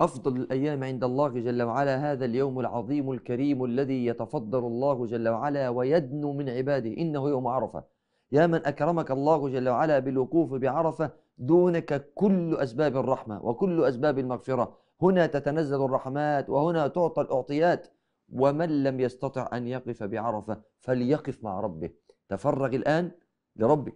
أفضل الأيام عند الله جل وعلا هذا اليوم العظيم الكريم الذي يتفضل الله جل وعلا ويدنو من عباده إنه يوم عرفة يا من أكرمك الله جل وعلا بالوقوف بعرفة دونك كل أسباب الرحمة وكل أسباب المغفرة هنا تتنزل الرحمات وهنا تعطى الأعطيات ومن لم يستطع أن يقف بعرفة فليقف مع ربه تفرغ الآن لربك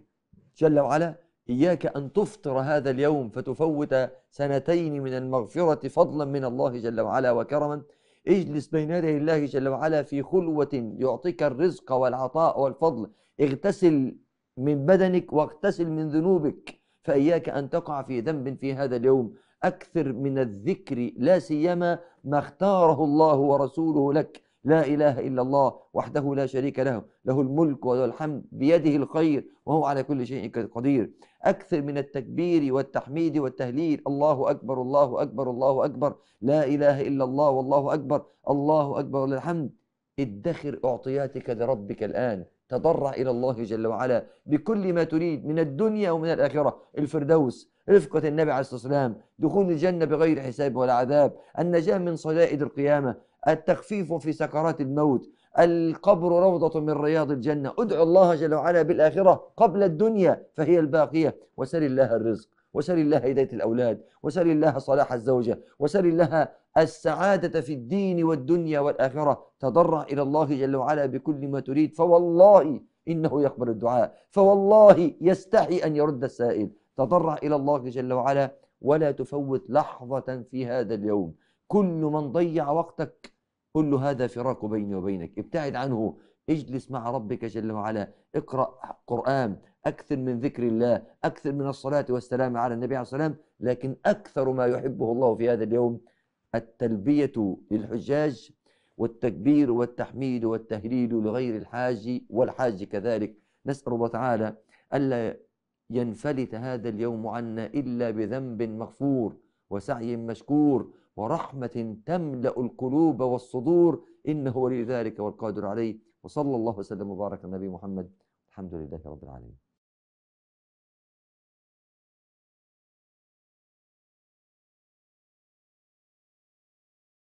جل وعلا إياك أن تفطر هذا اليوم فتفوت سنتين من المغفرة فضلا من الله جل وعلا وكرما اجلس بين يدي الله جل وعلا في خلوة يعطيك الرزق والعطاء والفضل اغتسل من بدنك واغتسل من ذنوبك فإياك أن تقع في ذنب في هذا اليوم أكثر من الذكر لا سيما ما اختاره الله ورسوله لك لا إله إلا الله وحده لا شريك له له الملك وله الحمد بيده الخير وهو على كل شيء قدير أكثر من التكبير والتحميد والتهليل الله أكبر الله أكبر الله أكبر لا إله إلا الله والله أكبر الله أكبر للحمد ادخر أعطياتك لربك الآن تضرع إلى الله جل وعلا بكل ما تريد من الدنيا ومن الآخرة الفردوس رفقة النبي عليه الصلاة والسلام دخول الجنة بغير حساب ولا عذاب النجاة من صدائد القيامة التخفيف في سكرات الموت القبر روضة من رياض الجنة ادعو الله جل وعلا بالآخرة قبل الدنيا فهي الباقية وسل الله الرزق وسل الله هداية الأولاد وسل الله صلاح الزوجة وسل الله السعادة في الدين والدنيا والآخرة تضرع إلى الله جل وعلا بكل ما تريد فوالله إنه يقبل الدعاء فوالله يستحي أن يرد السائل تضرع إلى الله جل وعلا ولا تفوت لحظة في هذا اليوم كل من ضيع وقتك كل هذا فراق بيني وبينك ابتعد عنه اجلس مع ربك جل وعلا اقرأ قرآن أكثر من ذكر الله أكثر من الصلاة والسلام على النبي عليه الصلاه لكن أكثر ما يحبه الله في هذا اليوم التلبية للحجاج والتكبير والتحميد والتهليل لغير الحاج والحاج كذلك نسأل الله تعالى ألا ينفلت هذا اليوم عنا إلا بذنب مغفور وسعي مشكور ورحمة تملأ القلوب والصدور إنه ولي ذلك والقادر عليه وصلى الله وسلم وبارك على النبي محمد الحمد لله رب العالمين